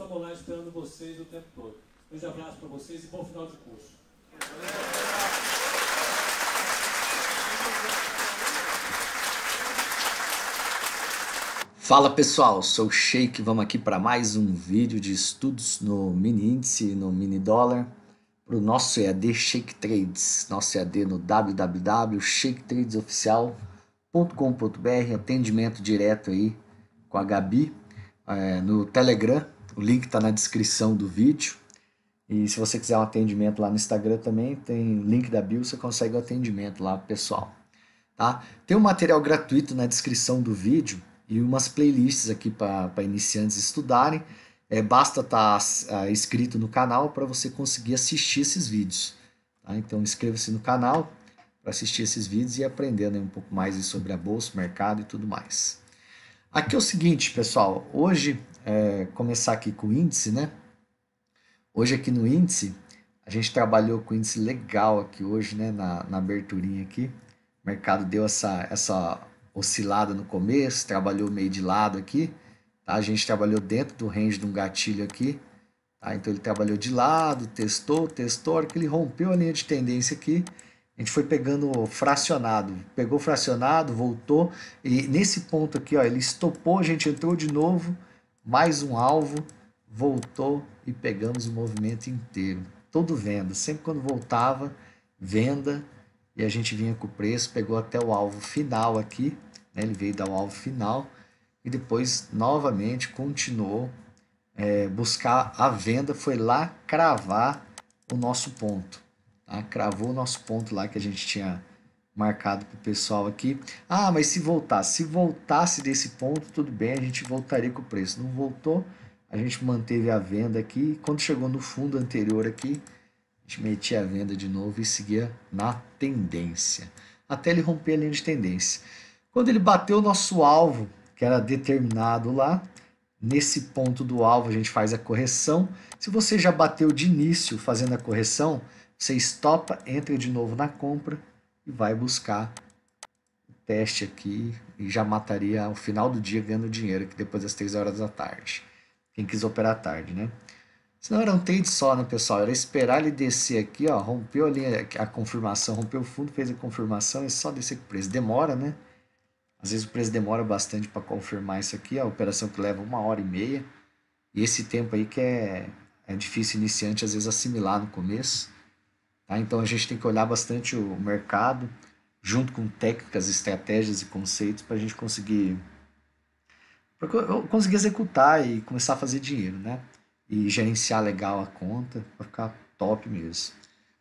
estamos lá esperando vocês o tempo todo. Um grande abraço para vocês e bom final de curso. Fala pessoal, sou o Sheik, vamos aqui para mais um vídeo de estudos no mini índice, no mini dólar, para o nosso EAD Shake Trades, nosso EAD no www.shaketradesoficial.com.br, atendimento direto aí com a Gabi é, no Telegram, o link está na descrição do vídeo. E se você quiser um atendimento lá no Instagram também, tem link da bio, você consegue o um atendimento lá, pessoal. Tá? Tem um material gratuito na descrição do vídeo e umas playlists aqui para iniciantes estudarem. É, basta estar tá, ah, inscrito no canal para você conseguir assistir esses vídeos. Tá? Então inscreva-se no canal para assistir esses vídeos e aprender né, um pouco mais sobre a bolsa, mercado e tudo mais. Aqui é o seguinte, pessoal. Hoje é, começar aqui com o índice, né? Hoje aqui no índice, a gente trabalhou com índice legal aqui hoje, né? Na, na aberturinha aqui. O mercado deu essa, essa oscilada no começo, trabalhou meio de lado aqui. Tá? A gente trabalhou dentro do range de um gatilho aqui. Tá? Então ele trabalhou de lado, testou, testou. A hora que ele rompeu a linha de tendência aqui, a gente foi pegando fracionado, pegou fracionado, voltou, e nesse ponto aqui, ó, ele estopou, a gente entrou de novo, mais um alvo, voltou e pegamos o movimento inteiro. Todo venda, sempre quando voltava, venda e a gente vinha com o preço, pegou até o alvo final aqui, né? ele veio dar o alvo final e depois novamente continuou é, buscar a venda, foi lá cravar o nosso ponto, tá? cravou o nosso ponto lá que a gente tinha marcado para o pessoal aqui. Ah, mas se voltasse, se voltasse desse ponto, tudo bem, a gente voltaria com o preço. Não voltou, a gente manteve a venda aqui. Quando chegou no fundo anterior aqui, a gente metia a venda de novo e seguia na tendência, até ele romper a linha de tendência. Quando ele bateu o nosso alvo, que era determinado lá, nesse ponto do alvo a gente faz a correção. Se você já bateu de início fazendo a correção, você estopa, entra de novo na compra e vai buscar o teste aqui e já mataria ao final do dia ganhando dinheiro, que depois das 3 horas da tarde. Quem quis operar à tarde, né? Senão era um trade só, né, pessoal? Era esperar ele descer aqui, ó, rompeu a, linha, a confirmação, rompeu o fundo, fez a confirmação é só descer com o preço. Demora, né? Às vezes o preço demora bastante para confirmar isso aqui, a operação que leva uma hora e meia. E esse tempo aí que é, é difícil iniciante às vezes assimilar no começo. Tá? Então a gente tem que olhar bastante o mercado, junto com técnicas, estratégias e conceitos, para a gente conseguir conseguir executar e começar a fazer dinheiro, né? E gerenciar legal a conta, para ficar top mesmo.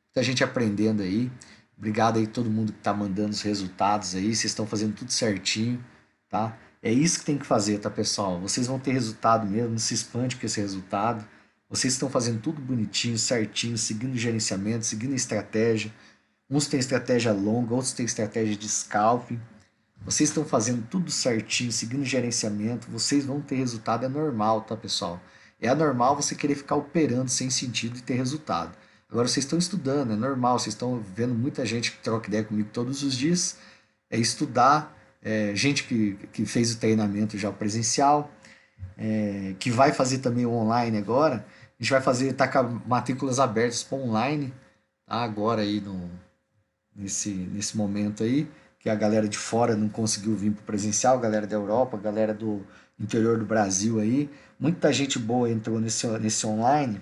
Muita gente aprendendo aí. Obrigado aí todo mundo que tá mandando os resultados aí. Vocês estão fazendo tudo certinho, tá? É isso que tem que fazer, tá, pessoal? Vocês vão ter resultado mesmo. Não se espante com esse resultado. Vocês estão fazendo tudo bonitinho, certinho, seguindo gerenciamento, seguindo estratégia. Uns têm estratégia longa, outros têm estratégia de scalping. Vocês estão fazendo tudo certinho, seguindo gerenciamento. Vocês vão ter resultado, é normal, tá pessoal? É anormal você querer ficar operando sem sentido e ter resultado. Agora vocês estão estudando, é normal, vocês estão vendo muita gente que troca ideia comigo todos os dias. É estudar, é, gente que, que fez o treinamento já presencial, é, que vai fazer também o online agora. A gente vai fazer, tá com matrículas abertas para online, tá? agora aí no, nesse, nesse momento aí, que a galera de fora não conseguiu vir para presencial, galera da Europa, galera do interior do Brasil aí. Muita gente boa entrou nesse, nesse online.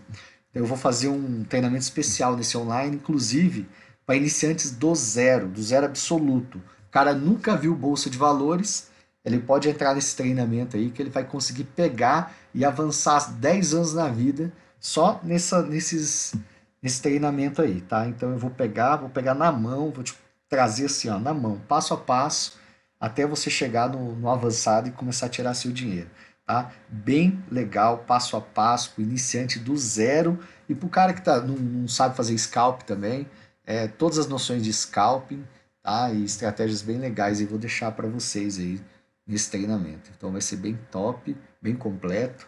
Então, eu vou fazer um treinamento especial nesse online, inclusive para iniciantes do zero, do zero absoluto. O cara nunca viu bolsa de valores, ele pode entrar nesse treinamento aí que ele vai conseguir pegar e avançar 10 anos na vida só nessa, nesses, nesse treinamento aí, tá? Então eu vou pegar, vou pegar na mão, vou te trazer assim, ó, na mão, passo a passo, até você chegar no, no avançado e começar a tirar seu dinheiro, tá? Bem legal, passo a passo, iniciante do zero e para o cara que tá, não, não sabe fazer scalp também, é, todas as noções de scalping, tá? E estratégias bem legais e vou deixar para vocês aí nesse treinamento. Então vai ser bem top, bem completo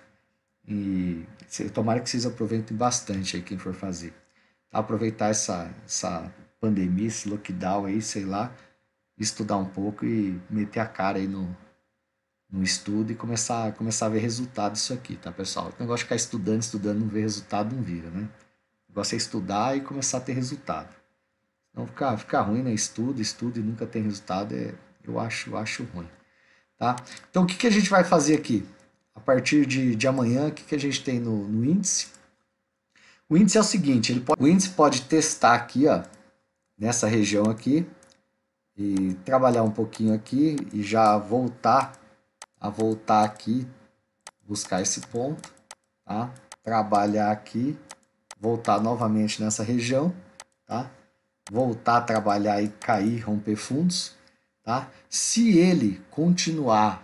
e tomara que vocês aproveitem bastante aí quem for fazer. Aproveitar essa, essa pandemia, esse lockdown aí, sei lá, estudar um pouco e meter a cara aí no, no estudo e começar, começar a ver resultado disso aqui, tá, pessoal? O negócio de ficar estudando, estudando, não ver resultado, não vira, né? O negócio é estudar e começar a ter resultado. Então ficar, ficar ruim, né? Estudo, estudo e nunca tem resultado, é, eu acho, eu acho ruim. Tá? Então o que, que a gente vai fazer aqui? a partir de, de amanhã, o que, que a gente tem no, no índice? O índice é o seguinte, ele pode, o índice pode testar aqui, ó, nessa região aqui, e trabalhar um pouquinho aqui e já voltar a voltar aqui, buscar esse ponto, tá? Trabalhar aqui, voltar novamente nessa região, tá? Voltar a trabalhar e cair, romper fundos, tá? Se ele continuar,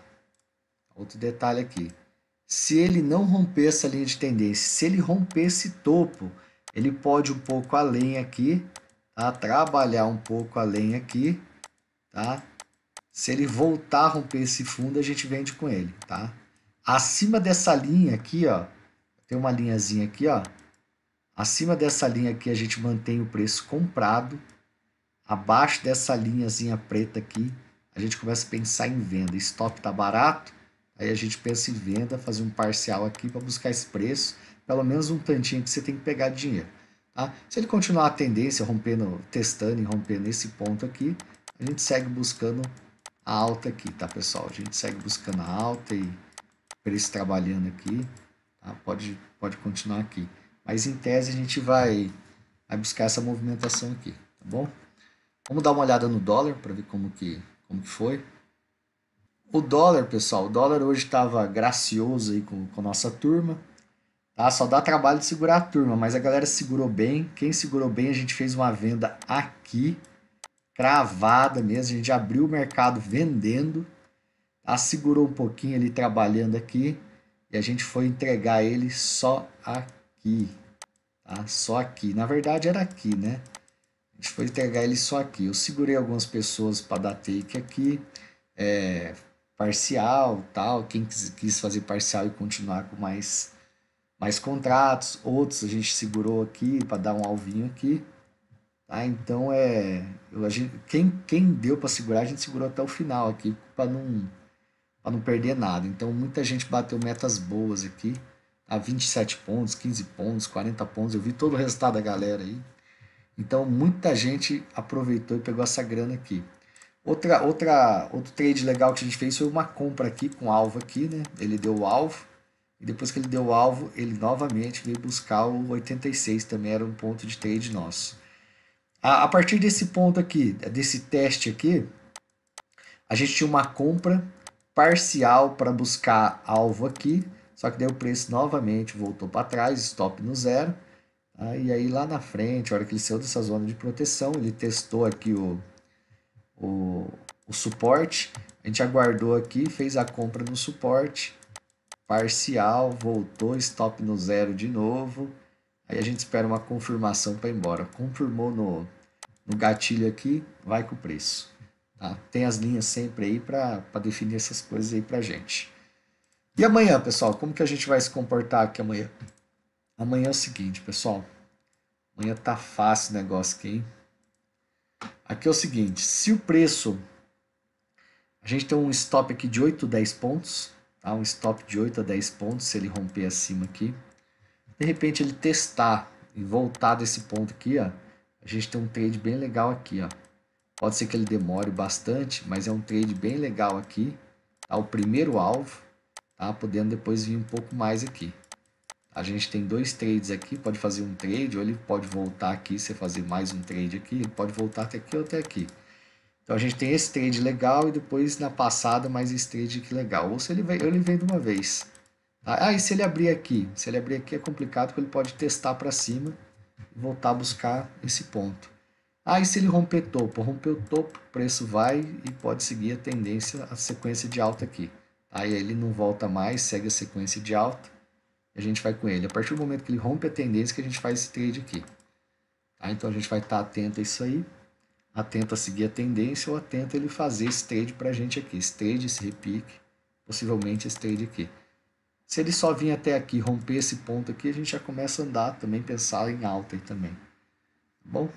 outro detalhe aqui, se ele não romper essa linha de tendência, se ele romper esse topo, ele pode um pouco além aqui, tá? trabalhar um pouco além aqui, tá? Se ele voltar a romper esse fundo, a gente vende com ele, tá? Acima dessa linha aqui, ó, tem uma linhazinha aqui, ó. Acima dessa linha aqui a gente mantém o preço comprado. Abaixo dessa linhazinha preta aqui, a gente começa a pensar em venda. Stop tá barato, Aí a gente pensa em venda, fazer um parcial aqui para buscar esse preço, pelo menos um tantinho que você tem que pegar de dinheiro. Tá? Se ele continuar a tendência, rompendo, testando e rompendo esse ponto aqui, a gente segue buscando a alta aqui, tá pessoal? A gente segue buscando a alta e preço trabalhando aqui, tá? pode, pode continuar aqui. Mas em tese a gente vai, vai buscar essa movimentação aqui, tá bom? Vamos dar uma olhada no dólar para ver como que, como que foi. O dólar, pessoal, o dólar hoje estava gracioso aí com, com a nossa turma. Tá? Só dá trabalho de segurar a turma, mas a galera segurou bem. Quem segurou bem, a gente fez uma venda aqui, cravada mesmo. A gente abriu o mercado vendendo, tá? segurou um pouquinho ali trabalhando aqui e a gente foi entregar ele só aqui. Tá? Só aqui. Na verdade, era aqui, né? A gente foi entregar ele só aqui. Eu segurei algumas pessoas para dar take aqui. É, parcial, tal, quem quis, quis fazer parcial e continuar com mais mais contratos, outros a gente segurou aqui para dar um alvinho aqui. Tá? Então é. Eu, gente, quem, quem deu para segurar, a gente segurou até o final aqui para não, para não perder nada. Então muita gente bateu metas boas aqui. A tá? 27 pontos, 15 pontos, 40 pontos. Eu vi todo o resultado da galera aí. Então muita gente aproveitou e pegou essa grana aqui. Outra, outra, outro trade legal que a gente fez foi uma compra aqui com alvo aqui, né? Ele deu o alvo. E depois que ele deu o alvo, ele novamente veio buscar o 86, também era um ponto de trade nosso. A, a partir desse ponto aqui, desse teste aqui, a gente tinha uma compra parcial para buscar alvo aqui, só que daí o preço novamente voltou para trás, stop no zero. Tá? E aí lá na frente, a hora que ele saiu dessa zona de proteção, ele testou aqui o o, o suporte. A gente aguardou aqui, fez a compra no suporte, parcial, voltou, stop no zero de novo. Aí a gente espera uma confirmação para ir embora. Confirmou no, no gatilho aqui, vai com o preço. Tá? Tem as linhas sempre aí para definir essas coisas aí para gente. E amanhã, pessoal, como que a gente vai se comportar aqui amanhã? Amanhã é o seguinte, pessoal. Amanhã tá fácil o negócio aqui, hein? Aqui é o seguinte, se o preço, a gente tem um stop aqui de 8, 10 pontos, tá? um stop de 8 a 10 pontos, se ele romper acima aqui, de repente ele testar e voltar desse ponto aqui, ó, a gente tem um trade bem legal aqui, ó. Pode ser que ele demore bastante, mas é um trade bem legal aqui, tá? O primeiro alvo, tá? Podendo depois vir um pouco mais aqui. A gente tem dois trades aqui, pode fazer um trade, ou ele pode voltar aqui, você fazer mais um trade aqui, ele pode voltar até aqui ou até aqui. Então a gente tem esse trade legal e depois na passada mais esse trade aqui legal. Ou se ele vem, ele vem de uma vez. Tá? Ah, e se ele abrir aqui? Se ele abrir aqui é complicado porque ele pode testar para cima e voltar a buscar esse ponto. Ah, e se ele romper topo? Rompeu topo, preço vai e pode seguir a tendência, a sequência de alta aqui. Tá? Aí ele não volta mais, segue a sequência de alta a gente vai com ele. A partir do momento que ele rompe a tendência, que a gente faz esse trade aqui. Tá? Então a gente vai estar tá atento a isso aí, atento a seguir a tendência ou atento a ele fazer esse trade para a gente aqui. Esse trade, esse repique, possivelmente esse trade aqui. Se ele só vir até aqui, romper esse ponto aqui, a gente já começa a andar também, pensar em alta aí também. Tá bom?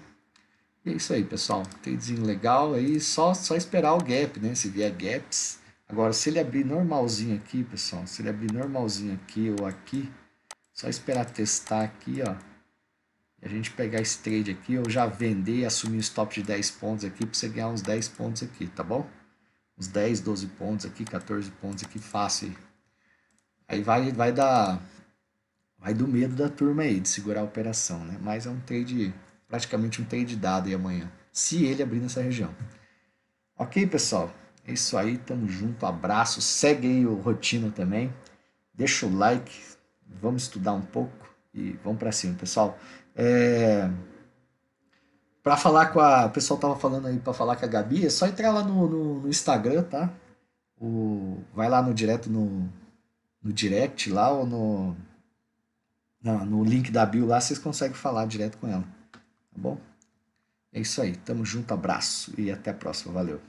E é isso aí, pessoal. Tradezinho legal aí, só, só esperar o gap, né? Se vier gaps Agora, se ele abrir normalzinho aqui, pessoal, se ele abrir normalzinho aqui ou aqui, só esperar testar aqui, ó. E a gente pegar esse trade aqui, ou já vender e assumir um stop de 10 pontos aqui, para você ganhar uns 10 pontos aqui, tá bom? Uns 10, 12 pontos aqui, 14 pontos aqui, fácil. Aí vai, vai dar... Vai do medo da turma aí, de segurar a operação, né? Mas é um trade, praticamente um trade dado aí amanhã, se ele abrir nessa região. Ok, pessoal? É isso aí, tamo junto, abraço. Segue aí o Rotina também. Deixa o like, vamos estudar um pouco e vamos para cima, pessoal. É... Para falar com a. O pessoal tava falando aí para falar com a Gabi, é só entrar lá no, no, no Instagram, tá? O... Vai lá no direto no, no direct lá ou no. Não, no link da bio lá vocês conseguem falar direto com ela. Tá bom? É isso aí. Tamo junto, abraço e até a próxima. Valeu.